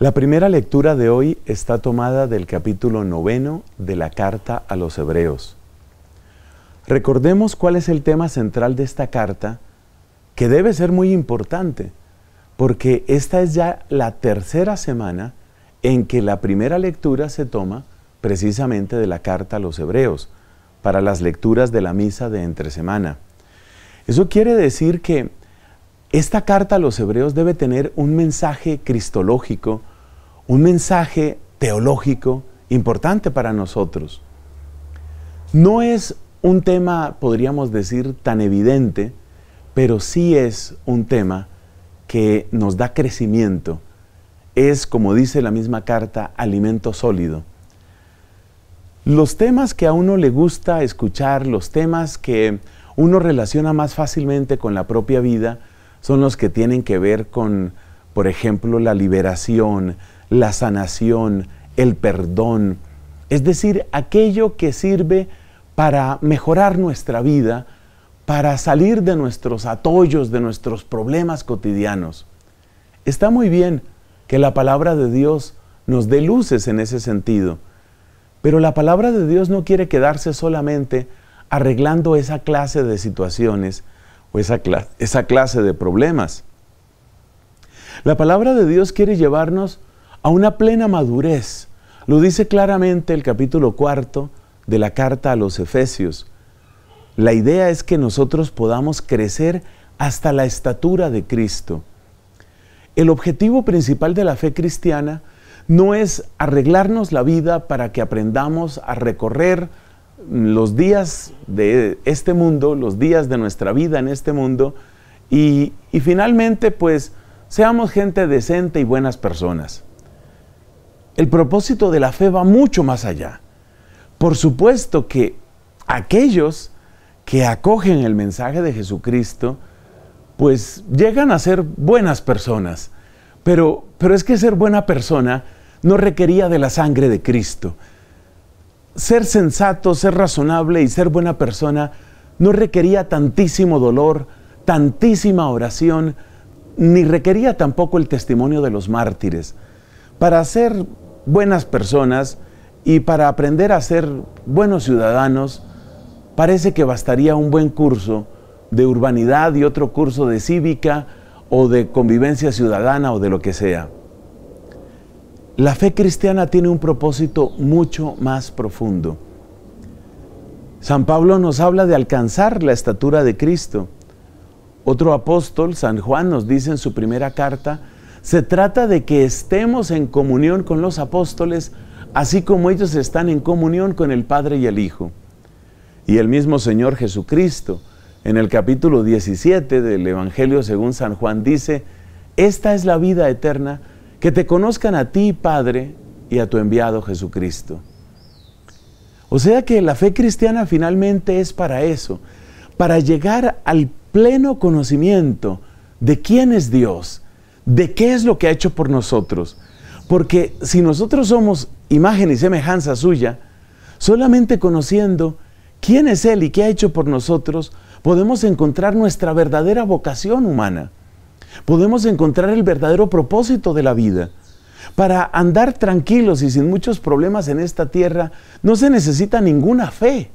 La primera lectura de hoy está tomada del capítulo noveno de la carta a los hebreos. Recordemos cuál es el tema central de esta carta, que debe ser muy importante, porque esta es ya la tercera semana en que la primera lectura se toma precisamente de la carta a los hebreos, para las lecturas de la misa de entre semana. Eso quiere decir que esta carta a los hebreos debe tener un mensaje cristológico, un mensaje teológico importante para nosotros. No es un tema, podríamos decir, tan evidente, pero sí es un tema que nos da crecimiento. Es, como dice la misma carta, alimento sólido. Los temas que a uno le gusta escuchar, los temas que uno relaciona más fácilmente con la propia vida, son los que tienen que ver con, por ejemplo, la liberación, la sanación, el perdón, es decir, aquello que sirve para mejorar nuestra vida, para salir de nuestros atollos, de nuestros problemas cotidianos. Está muy bien que la palabra de Dios nos dé luces en ese sentido, pero la palabra de Dios no quiere quedarse solamente arreglando esa clase de situaciones, o esa, clase de problemas. La palabra de Dios quiere llevarnos a una plena madurez. Lo dice claramente el capítulo cuarto de la carta a los Efesios. La idea es que nosotros podamos crecer hasta la estatura de Cristo. El objetivo principal de la fe cristiana no es arreglarnos la vida para que aprendamos a recorrer los días de este mundo, los días de nuestra vida en este mundo y, finalmente pues seamos gente decente y buenas personas. El propósito de la fe va mucho más allá. Por supuesto que aquellos que acogen el mensaje de Jesucristo, pues llegan a ser buenas personas. Pero, pero es que ser buena persona no requería de la sangre de Cristo ser sensato, ser razonable y ser buena persona no requería tantísimo dolor, tantísima oración, ni requería tampoco el testimonio de los mártires. Para ser buenas personas y para aprender a ser buenos ciudadanos, parece que bastaría un buen curso de urbanidad y otro curso de cívica o de convivencia ciudadana o de lo que sea. La fe cristiana tiene un propósito mucho más profundo. San Pablo nos habla de alcanzar la estatura de Cristo. Otro apóstol, San Juan, nos dice en su primera carta, se trata de que estemos en comunión con los apóstoles, así como ellos están en comunión con el Padre y el Hijo. Y el mismo Señor Jesucristo, en el capítulo 17 del Evangelio según San Juan, dice, esta es la vida eterna, que te conozcan a ti, Padre, y a tu enviado Jesucristo. O sea que la fe cristiana finalmente es para eso, para llegar al pleno conocimiento de quién es Dios, de qué es lo que ha hecho por nosotros. Porque si nosotros somos imagen y semejanza suya, solamente conociendo quién es Él y qué ha hecho por nosotros, podemos encontrar nuestra verdadera vocación humana podemos encontrar el verdadero propósito de la vida. Para andar tranquilos y sin muchos problemas en esta tierra no se necesita ninguna fe.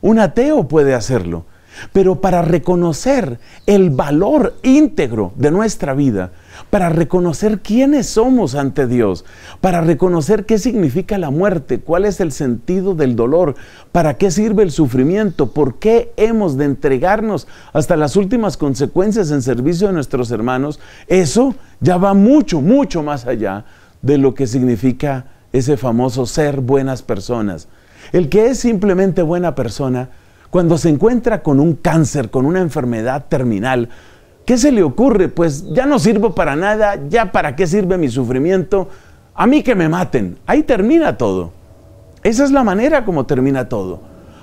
Un ateo puede hacerlo. Pero para reconocer el valor íntegro de nuestra vida, para reconocer quiénes somos ante Dios, para reconocer qué significa la muerte, cuál es el sentido del dolor, para qué sirve el sufrimiento, por qué hemos de entregarnos hasta las últimas consecuencias en servicio de nuestros hermanos, eso ya va mucho, mucho más allá de lo que significa ese famoso ser buenas personas. El que es simplemente buena persona, cuando se encuentra con un cáncer, con una enfermedad terminal, ¿Qué se le ocurre? Pues ya no sirvo para nada, ya para qué sirve mi sufrimiento, a mí que me maten. Ahí termina todo. Esa es la manera como termina todo.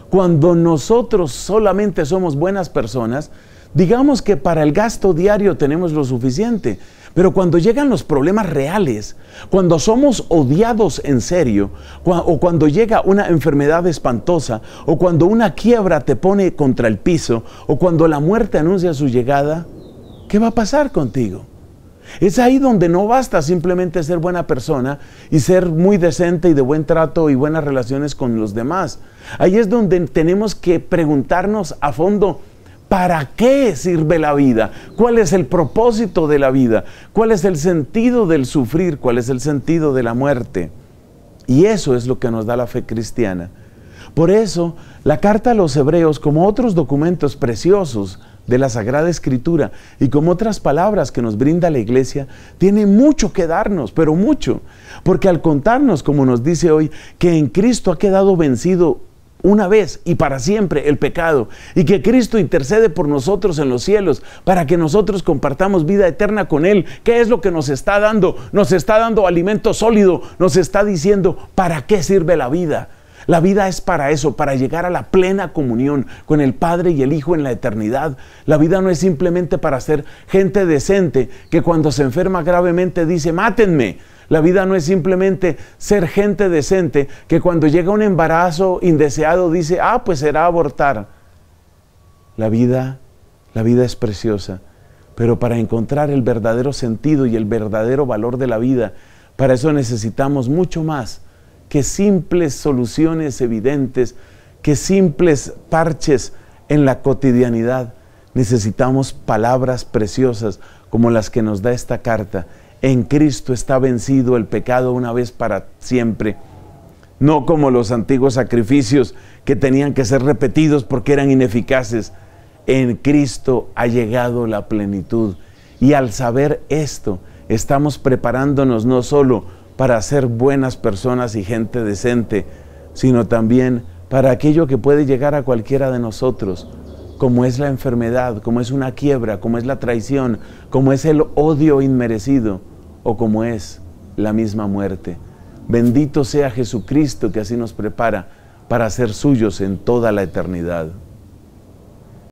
Cuando nosotros solamente somos buenas personas, digamos que para el gasto diario tenemos lo suficiente, pero cuando llegan los problemas reales, cuando somos odiados en serio, o cuando llega una enfermedad espantosa, o cuando una quiebra te pone contra el piso, o cuando la muerte anuncia su llegada, ¿Qué va a pasar contigo? Es ahí donde no basta simplemente ser buena persona y ser muy decente y de buen trato y buenas relaciones con los demás. Ahí es donde tenemos que preguntarnos a fondo, ¿para qué sirve la vida? ¿Cuál es el propósito de la vida? ¿Cuál es el sentido del sufrir? ¿Cuál es el sentido de la muerte? Y eso es lo que nos da la fe cristiana. Por eso, la carta a los hebreos, como otros documentos preciosos de la Sagrada Escritura y como otras palabras que nos brinda la iglesia, tiene mucho que darnos, pero mucho. Porque al contarnos, como nos dice hoy, que en Cristo ha quedado vencido una vez y para siempre el pecado y que Cristo intercede por nosotros en los cielos para que nosotros compartamos vida eterna con Él. ¿Qué es lo que nos está dando? Nos está dando alimento sólido, nos está diciendo para qué sirve la vida la vida es para eso, para llegar a la plena comunión con el Padre y el Hijo en la eternidad. La vida no es simplemente para ser gente decente que cuando se enferma gravemente dice, mátenme. La vida no es simplemente ser gente decente que cuando llega un embarazo indeseado dice, ah, pues será abortar. La vida, la vida es preciosa, pero para encontrar el verdadero sentido y el verdadero valor de la vida, para eso necesitamos mucho más que simples soluciones evidentes, que simples parches en la cotidianidad. Necesitamos palabras preciosas como las que nos da esta carta. En Cristo está vencido el pecado una vez para siempre. No como los antiguos sacrificios que tenían que ser repetidos porque eran ineficaces. En Cristo ha llegado la plenitud. Y al saber esto, estamos preparándonos no solo para ser buenas personas y gente decente, sino también para aquello que puede llegar a cualquiera de nosotros, como es la enfermedad, como es una quiebra, como es la traición, como es el odio inmerecido o como es la misma muerte. Bendito sea Jesucristo que así nos prepara para ser suyos en toda la eternidad.